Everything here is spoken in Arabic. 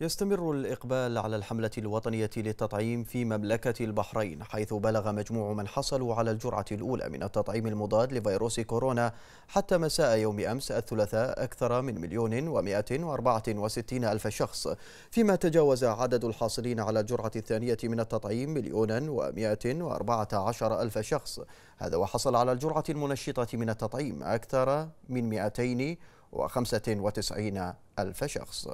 يستمر الإقبال على الحملة الوطنية للتطعيم في مملكة البحرين حيث بلغ مجموع من حصلوا على الجرعة الأولى من التطعيم المضاد لفيروس كورونا حتى مساء يوم أمس الثلاثاء أكثر من مليون ومائة وأربعة وستين ألف شخص فيما تجاوز عدد الحاصلين على الجرعة الثانية من التطعيم مليونا ومائة وأربعة عشر ألف شخص هذا وحصل على الجرعة المنشطة من التطعيم أكثر من مائتين وخمسة وتسعين ألف شخص